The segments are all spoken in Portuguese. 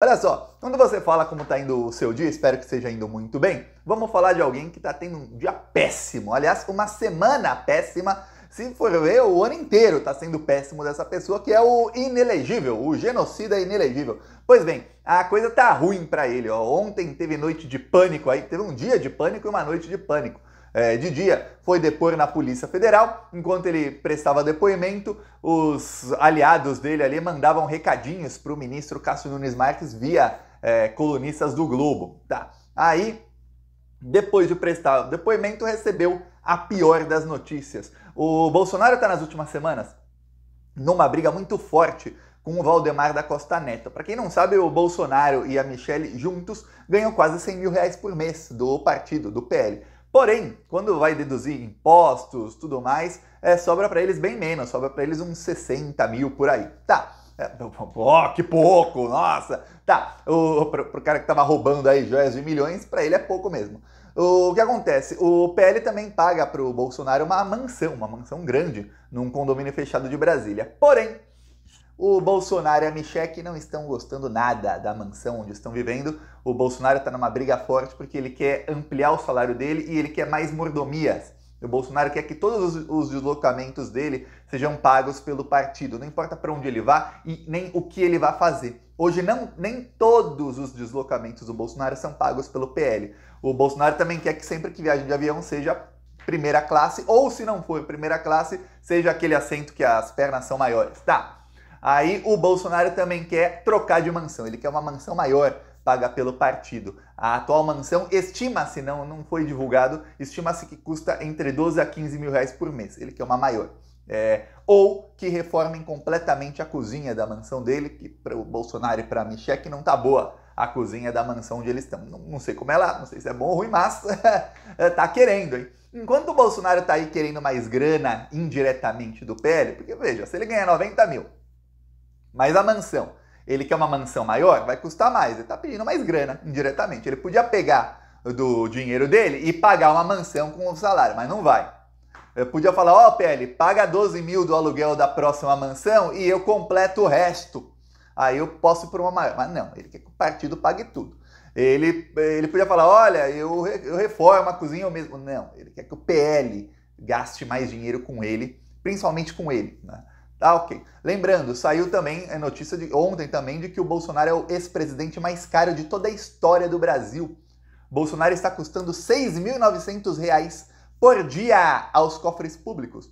Olha só, quando você fala como está indo o seu dia, espero que esteja indo muito bem, vamos falar de alguém que está tendo um dia péssimo, aliás, uma semana péssima, se for ver, o ano inteiro está sendo péssimo dessa pessoa, que é o inelegível, o genocida inelegível. Pois bem, a coisa tá ruim para ele, ó. Ontem teve noite de pânico aí, teve um dia de pânico e uma noite de pânico é, de dia, foi depor na Polícia Federal. Enquanto ele prestava depoimento, os aliados dele ali mandavam recadinhos para o ministro Cássio Nunes Marques via é, colunistas do Globo. Tá. Aí, depois de prestar depoimento, recebeu a pior das notícias. O Bolsonaro está nas últimas semanas numa briga muito forte com o Valdemar da Costa Neto. Para quem não sabe, o Bolsonaro e a Michelle juntos ganham quase 100 mil reais por mês do partido, do PL. Porém, quando vai deduzir impostos, tudo mais, é, sobra para eles bem menos, sobra para eles uns 60 mil por aí. Tá. É, que pouco, nossa. Tá, o, pro, pro cara que tava roubando aí joias de milhões, para ele é pouco mesmo. O que acontece? O PL também paga pro Bolsonaro uma mansão, uma mansão grande, num condomínio fechado de Brasília. Porém, o Bolsonaro e a Michelle não estão gostando nada da mansão onde estão vivendo. O Bolsonaro está numa briga forte porque ele quer ampliar o salário dele e ele quer mais mordomias. O Bolsonaro quer que todos os, os deslocamentos dele sejam pagos pelo partido, não importa para onde ele vá e nem o que ele vá fazer. Hoje, não, nem todos os deslocamentos do Bolsonaro são pagos pelo PL. O Bolsonaro também quer que sempre que viaje de avião seja primeira classe, ou se não for primeira classe, seja aquele assento que as pernas são maiores. Tá, Aí o Bolsonaro também quer trocar de mansão, ele quer uma mansão maior paga pelo partido. A atual mansão estima-se, não, não foi divulgado, estima-se que custa entre 12 a 15 mil reais por mês, ele quer uma maior. É, ou que reformem completamente a cozinha da mansão dele, que para o Bolsonaro e para mim, cheque não tá boa a cozinha da mansão onde eles estão. Não, não, sei como é lá, não sei se é bom ou ruim, mas tá querendo, hein? Enquanto o Bolsonaro tá aí querendo mais grana indiretamente do PL, porque veja, se ele ganhar 90 mil, mas a mansão, ele quer uma mansão maior, vai custar mais. Ele está pedindo mais grana, indiretamente. Ele podia pegar do dinheiro dele e pagar uma mansão com o salário, mas não vai. Eu podia falar, ó oh, PL, paga 12 mil do aluguel da próxima mansão e eu completo o resto. Aí eu posso ir para uma maior. Mas não, ele quer que o partido pague tudo. Ele, ele podia falar, olha, eu, eu reformo a cozinha eu mesmo. Não, ele quer que o PL gaste mais dinheiro com ele, principalmente com ele. Né? Tá ok. Lembrando, saiu também a é, notícia de ontem também de que o Bolsonaro é o ex-presidente mais caro de toda a história do Brasil. Bolsonaro está custando 6.900 reais por dia aos cofres públicos.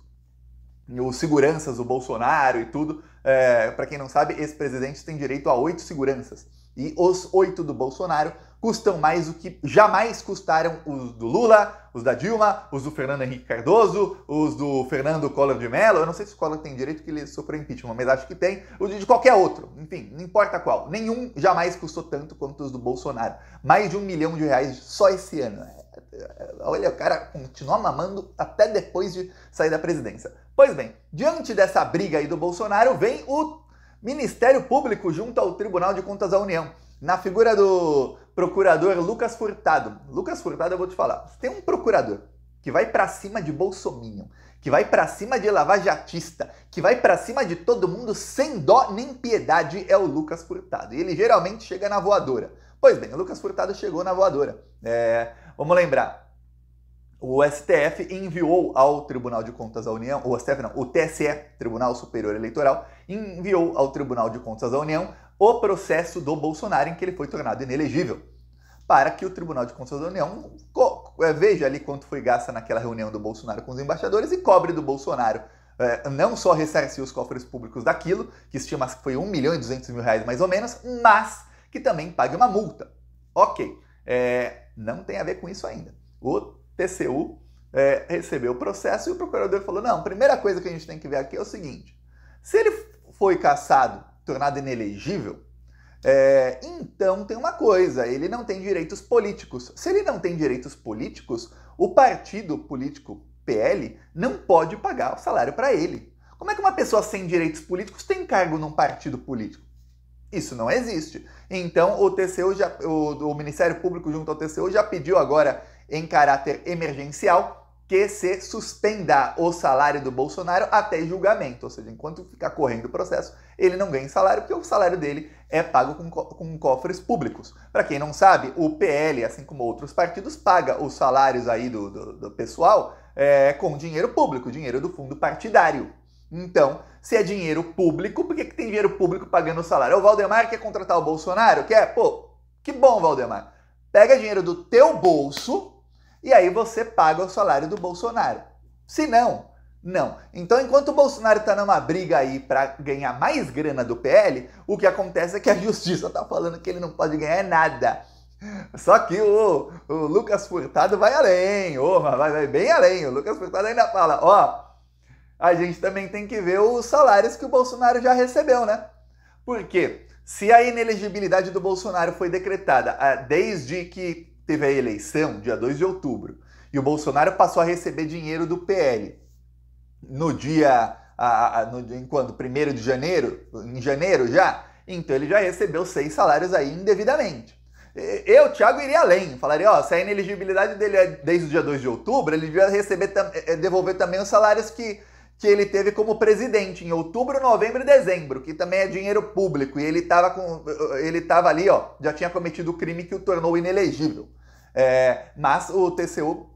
Os seguranças, o Bolsonaro e tudo, é, para quem não sabe, esse presidente tem direito a oito seguranças. E os oito do Bolsonaro custam mais do que jamais custaram os do Lula, os da Dilma, os do Fernando Henrique Cardoso, os do Fernando Collor de Mello. Eu não sei se o Collor tem direito que ele sofreu impeachment, mas acho que tem. O de qualquer outro, enfim, não importa qual. Nenhum jamais custou tanto quanto os do Bolsonaro. Mais de um milhão de reais só esse ano. É, é, olha, o cara continua mamando até depois de sair da presidência. Pois bem, diante dessa briga aí do Bolsonaro, vem o Ministério Público junto ao Tribunal de Contas da União na figura do procurador Lucas Furtado. Lucas Furtado, eu vou te falar. Tem um procurador que vai para cima de Bolsominion, que vai para cima de lavajatista, que vai para cima de todo mundo sem dó nem piedade é o Lucas Furtado. E ele geralmente chega na voadora. Pois bem, o Lucas Furtado chegou na voadora. É, vamos lembrar. O STF enviou ao Tribunal de Contas da União, o STF não, o TSE, Tribunal Superior Eleitoral, enviou ao Tribunal de Contas da União o processo do Bolsonaro em que ele foi tornado inelegível, para que o Tribunal de Contas da União é, veja ali quanto foi gasta naquela reunião do Bolsonaro com os embaixadores e cobre do Bolsonaro é, não só ressarcir os cofres públicos daquilo, que estima que foi 1 milhão e 200 mil reais mais ou menos, mas que também pague uma multa. Ok, é, não tem a ver com isso ainda. O TCU é, recebeu o processo e o procurador falou: não, primeira coisa que a gente tem que ver aqui é o seguinte: se ele foi caçado tornado inelegível, é, então tem uma coisa: ele não tem direitos políticos. Se ele não tem direitos políticos, o partido político PL não pode pagar o salário para ele. Como é que uma pessoa sem direitos políticos tem cargo num partido político? Isso não existe. Então o TCU já, o, o Ministério Público junto ao TCU já pediu agora em caráter emergencial que se suspenda o salário do Bolsonaro até julgamento, ou seja, enquanto ficar correndo o processo, ele não ganha salário, porque o salário dele é pago com, co com cofres públicos. Para quem não sabe, o PL, assim como outros partidos, paga os salários aí do, do, do pessoal é, com dinheiro público, dinheiro do fundo partidário. Então, se é dinheiro público, por que, que tem dinheiro público pagando o salário? O Valdemar quer contratar o Bolsonaro? Quer? Pô, que bom, Valdemar. Pega dinheiro do teu bolso e aí você paga o salário do Bolsonaro. Se não, não. Então, enquanto o Bolsonaro está numa briga aí para ganhar mais grana do PL, o que acontece é que a justiça está falando que ele não pode ganhar nada. Só que o, o Lucas Furtado vai além, oh, vai, vai bem além. O Lucas Furtado ainda fala: ó, a gente também tem que ver os salários que o Bolsonaro já recebeu, né? Porque se a inelegibilidade do Bolsonaro foi decretada ah, desde que teve a eleição, dia 2 de outubro, e o Bolsonaro passou a receber dinheiro do PL. No dia. A, a, no, em quando? 1 de janeiro? Em janeiro já? Então ele já recebeu seis salários aí indevidamente. Eu, Thiago, iria além. Falaria, ó, se a ineligibilidade dele é desde o dia 2 de outubro, ele devia receber, é, é, devolver também os salários que que ele teve como presidente em outubro, novembro e dezembro, que também é dinheiro público, e ele estava com. ele estava ali, ó, já tinha cometido o crime que o tornou inelegível. É, mas o TCU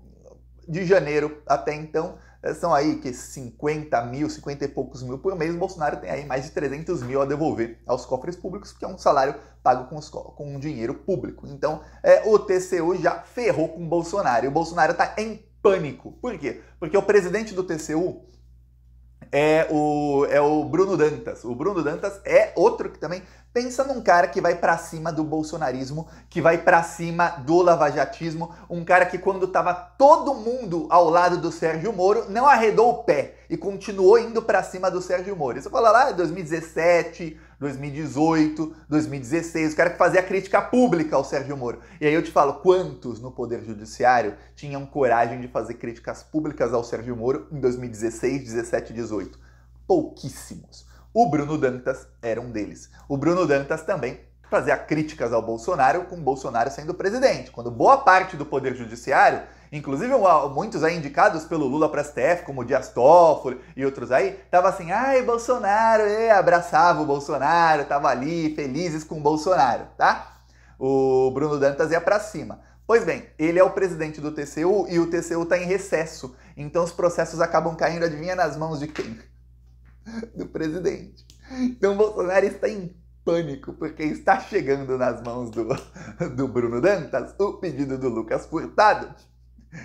de janeiro até então é, são aí que 50 mil, 50 e poucos mil por mês. Bolsonaro tem aí mais de 300 mil a devolver aos cofres públicos, porque é um salário pago com, os, com dinheiro público. Então, é, o TCU já ferrou com o Bolsonaro. E o Bolsonaro está em pânico. Por quê? Porque o presidente do TCU é o, é o Bruno Dantas. O Bruno Dantas é outro que também pensa num cara que vai para cima do bolsonarismo, que vai para cima do lavajatismo, um cara que quando tava todo mundo ao lado do Sérgio Moro, não arredou o pé e continuou indo para cima do Sérgio Moro. Isso fala lá ah, é em 2017, 2018, 2016, o cara que fazia crítica pública ao Sérgio Moro. E aí eu te falo, quantos no Poder Judiciário tinham coragem de fazer críticas públicas ao Sérgio Moro em 2016, 17 e 18? Pouquíssimos. O Bruno Dantas era um deles. O Bruno Dantas também fazia críticas ao Bolsonaro, com Bolsonaro sendo presidente, quando boa parte do Poder Judiciário Inclusive, muitos aí indicados pelo Lula para STF, como Dias Toffoli e outros aí, tava assim, ai, Bolsonaro, e eh", abraçava o Bolsonaro, tava ali, felizes com o Bolsonaro, tá? O Bruno Dantas ia para cima. Pois bem, ele é o presidente do TCU e o TCU está em recesso. Então os processos acabam caindo, adivinha, nas mãos de quem? Do presidente. Então o Bolsonaro está em pânico, porque está chegando nas mãos do, do Bruno Dantas o pedido do Lucas Furtado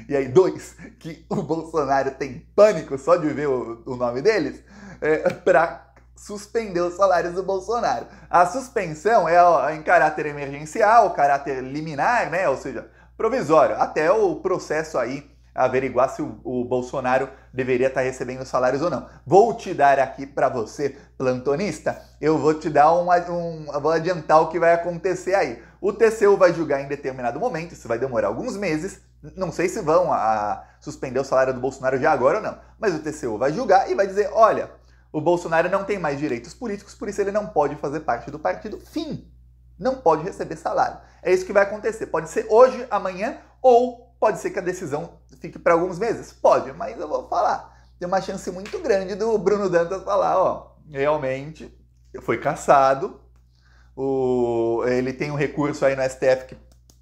e aí, dois, que o Bolsonaro tem pânico só de ver o, o nome deles, é, para suspender os salários do Bolsonaro. A suspensão é em caráter emergencial, caráter liminar, né? Ou seja, provisório, até o processo aí averiguar se o, o Bolsonaro deveria estar tá recebendo salários ou não. Vou te dar aqui para você, plantonista, eu vou te dar um, um, vou adiantar o que vai acontecer aí. O TCU vai julgar em determinado momento, isso vai demorar alguns meses não sei se vão a suspender o salário do Bolsonaro já agora ou não, mas o TCU vai julgar e vai dizer: olha, o Bolsonaro não tem mais direitos políticos, por isso ele não pode fazer parte do partido. Fim. Não pode receber salário. É isso que vai acontecer. Pode ser hoje, amanhã, ou pode ser que a decisão fique para alguns meses. Pode, mas eu vou falar. Tem uma chance muito grande do Bruno Dantas falar: ó, realmente foi caçado, o, ele tem um recurso aí no STF que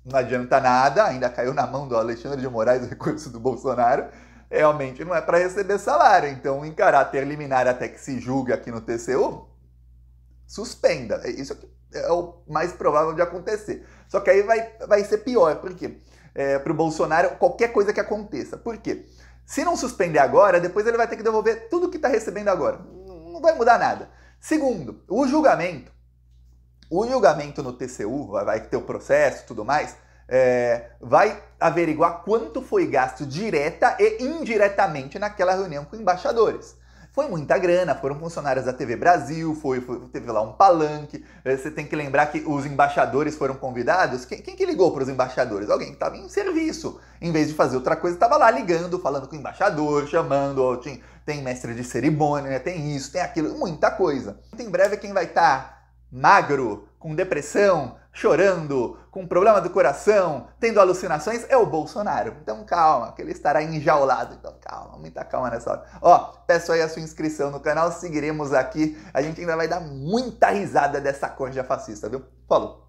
não adianta nada, ainda caiu na mão do Alexandre de Moraes o recurso do Bolsonaro, realmente não é para receber salário. Então, em caráter liminar até que se julgue aqui no TCU, suspenda. É isso é o mais provável de acontecer. Só que aí vai, vai ser pior, porque é, para o Bolsonaro, qualquer coisa que aconteça. Por quê? Se não suspender agora, depois ele vai ter que devolver tudo que está recebendo agora. Não vai mudar nada. Segundo, o julgamento o julgamento no TCU, vai ter o processo e tudo mais, é, vai averiguar quanto foi gasto direta e indiretamente naquela reunião com embaixadores. Foi muita grana, foram funcionários da TV Brasil, foi, foi teve lá um palanque. É, você tem que lembrar que os embaixadores foram convidados. Quem, quem que ligou para os embaixadores? Alguém que estava em serviço. Em vez de fazer outra coisa, estava lá ligando, falando com o embaixador, chamando. Tem, tem mestre de cerimônia, tem isso, tem aquilo, muita coisa. em breve, quem vai estar tá magro, com depressão, chorando, com problema do coração, tendo alucinações, é o Bolsonaro. Então calma, que ele estará enjaulado. Então calma, muita calma nessa hora. Ó, peço aí a sua inscrição no canal, seguiremos aqui. A gente ainda vai dar muita risada dessa corja fascista, viu? Falou!